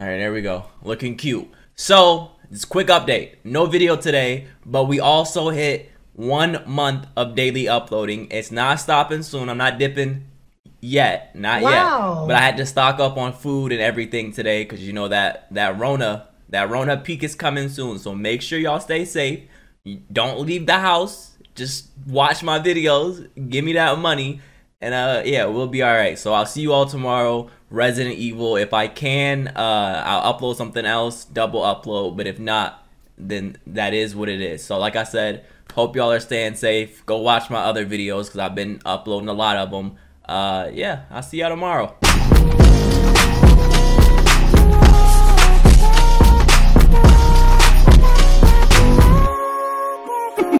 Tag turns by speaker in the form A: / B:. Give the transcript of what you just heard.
A: All right, there we go. Looking cute. So, just quick update. No video today, but we also hit one month of daily uploading. It's not stopping soon. I'm not dipping yet. Not wow. yet. But I had to stock up on food and everything today because you know that, that Rona, that Rona peak is coming soon. So make sure y'all stay safe. Don't leave the house. Just watch my videos. Give me that money and uh, yeah, we'll be all right. So I'll see you all tomorrow. Resident Evil. If I can, uh, I'll upload something else, double upload. But if not, then that is what it is. So like I said, hope y'all are staying safe. Go watch my other videos because I've been uploading a lot of them. Uh, yeah, I'll see y'all tomorrow.